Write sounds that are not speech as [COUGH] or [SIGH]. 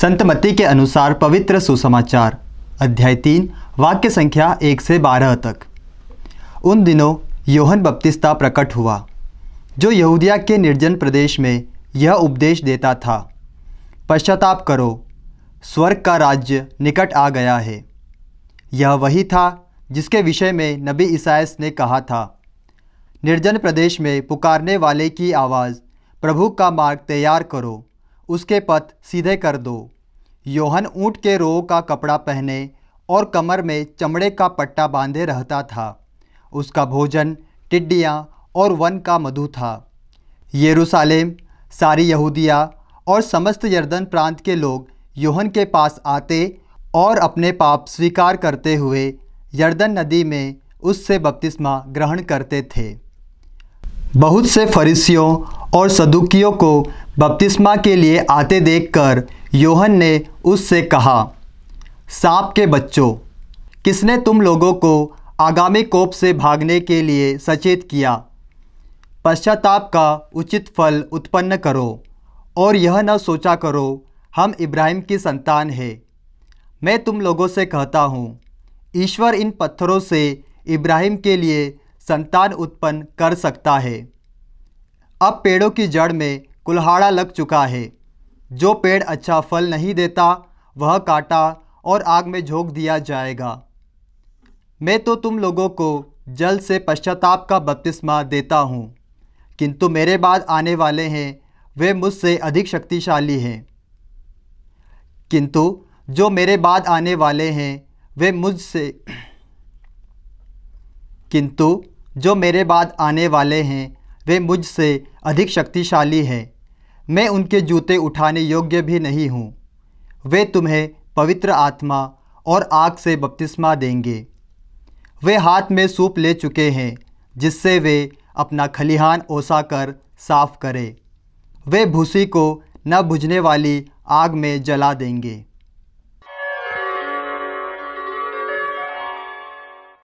संत मत्ती के अनुसार पवित्र सुसमाचार अध्याय तीन वाक्य संख्या एक से बारह तक उन दिनों योहन बपतिस्ता प्रकट हुआ जो यहूदिया के निर्जन प्रदेश में यह उपदेश देता था पश्चाताप करो स्वर्ग का राज्य निकट आ गया है यह वही था जिसके विषय में नबी ईसाइस ने कहा था निर्जन प्रदेश में पुकारने वाले की आवाज़ प्रभु का मार्ग तैयार करो उसके पथ सीधे कर दो योहन ऊँट के रो का कपड़ा पहने और कमर में चमड़े का पट्टा बांधे रहता था उसका भोजन टिड्डियाँ और वन का मधु था यरूशलेम सारी यहूदिया और समस्त यर्दन प्रांत के लोग योहन के पास आते और अपने पाप स्वीकार करते हुए यर्दन नदी में उससे बपतिस्मा ग्रहण करते थे बहुत से फरीसियों और सदुकियों को बपतिस्मा के लिए आते देखकर योहन ने उससे कहा सांप के बच्चों किसने तुम लोगों को आगामी कोप से भागने के लिए सचेत किया पश्चाताप का उचित फल उत्पन्न करो और यह न सोचा करो हम इब्राहिम की संतान है मैं तुम लोगों से कहता हूँ ईश्वर इन पत्थरों से इब्राहिम के लिए संतान उत्पन्न कर सकता है अब पेड़ों की जड़ में कुल्हाड़ा लग चुका है जो पेड़ अच्छा फल नहीं देता वह काटा और आग में झोंक दिया जाएगा मैं तो तुम लोगों को जल से पश्चाताप का बपतिस्मा देता हूँ किंतु मेरे बाद आने वाले हैं वे मुझसे अधिक शक्तिशाली हैं किंतु जो मेरे बाद आने वाले हैं वे मुझसे [CLEARS THROAT] किंतु जो मेरे बाद आने वाले हैं वे मुझसे अधिक शक्तिशाली हैं मैं उनके जूते उठाने योग्य भी नहीं हूँ वे तुम्हें पवित्र आत्मा और आग से बपतिस्मा देंगे वे हाथ में सूप ले चुके हैं जिससे वे अपना खलिहान ओसा कर साफ करें वे भूसी को न बुझने वाली आग में जला देंगे